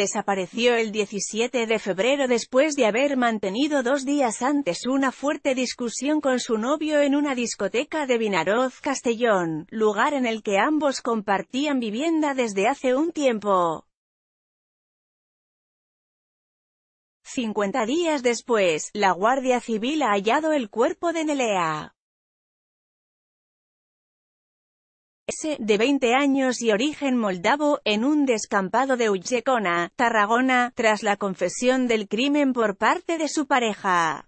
desapareció el 17 de febrero después de haber mantenido dos días antes una fuerte discusión con su novio en una discoteca de Vinaroz, Castellón, lugar en el que ambos compartían vivienda desde hace un tiempo. 50 días después, la Guardia Civil ha hallado el cuerpo de Nelea. de 20 años y origen moldavo, en un descampado de Uchecona, Tarragona, tras la confesión del crimen por parte de su pareja.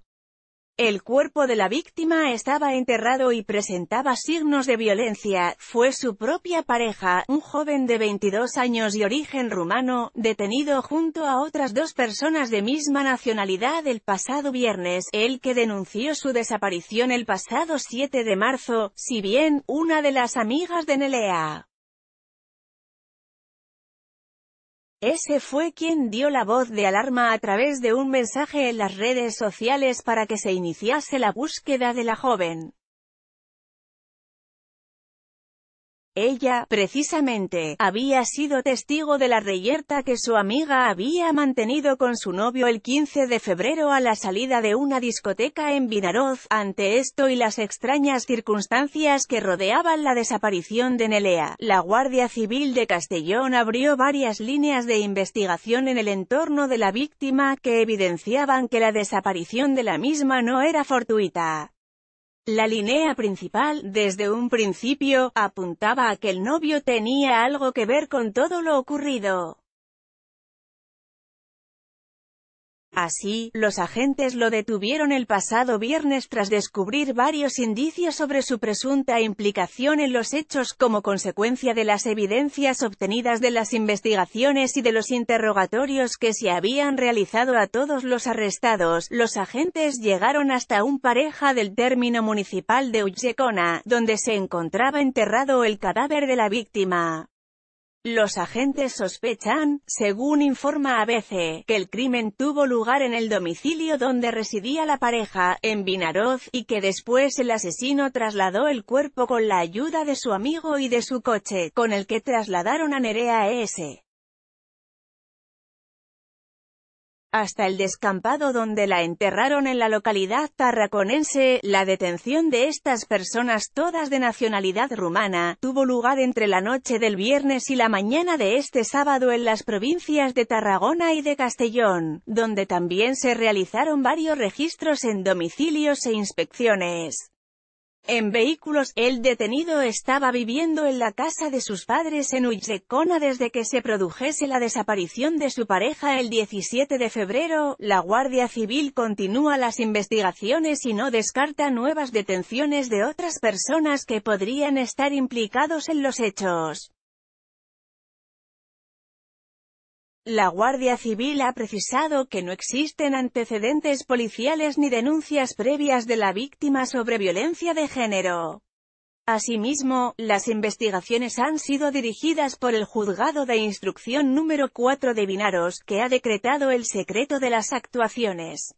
El cuerpo de la víctima estaba enterrado y presentaba signos de violencia, fue su propia pareja, un joven de 22 años y origen rumano, detenido junto a otras dos personas de misma nacionalidad el pasado viernes, el que denunció su desaparición el pasado 7 de marzo, si bien, una de las amigas de Nelea Ese fue quien dio la voz de alarma a través de un mensaje en las redes sociales para que se iniciase la búsqueda de la joven. Ella, precisamente, había sido testigo de la reyerta que su amiga había mantenido con su novio el 15 de febrero a la salida de una discoteca en Vinaroz, ante esto y las extrañas circunstancias que rodeaban la desaparición de Nelea. La Guardia Civil de Castellón abrió varias líneas de investigación en el entorno de la víctima, que evidenciaban que la desaparición de la misma no era fortuita. La línea principal, desde un principio, apuntaba a que el novio tenía algo que ver con todo lo ocurrido. Así, los agentes lo detuvieron el pasado viernes tras descubrir varios indicios sobre su presunta implicación en los hechos como consecuencia de las evidencias obtenidas de las investigaciones y de los interrogatorios que se habían realizado a todos los arrestados. Los agentes llegaron hasta un pareja del término municipal de Uchecona, donde se encontraba enterrado el cadáver de la víctima. Los agentes sospechan, según informa ABC, que el crimen tuvo lugar en el domicilio donde residía la pareja, en Vinaroz, y que después el asesino trasladó el cuerpo con la ayuda de su amigo y de su coche, con el que trasladaron a Nerea E.S. hasta el descampado donde la enterraron en la localidad tarraconense. La detención de estas personas, todas de nacionalidad rumana, tuvo lugar entre la noche del viernes y la mañana de este sábado en las provincias de Tarragona y de Castellón, donde también se realizaron varios registros en domicilios e inspecciones. En vehículos, el detenido estaba viviendo en la casa de sus padres en Uxecona desde que se produjese la desaparición de su pareja el 17 de febrero. La Guardia Civil continúa las investigaciones y no descarta nuevas detenciones de otras personas que podrían estar implicados en los hechos. La Guardia Civil ha precisado que no existen antecedentes policiales ni denuncias previas de la víctima sobre violencia de género. Asimismo, las investigaciones han sido dirigidas por el Juzgado de Instrucción número 4 de Binaros, que ha decretado el secreto de las actuaciones.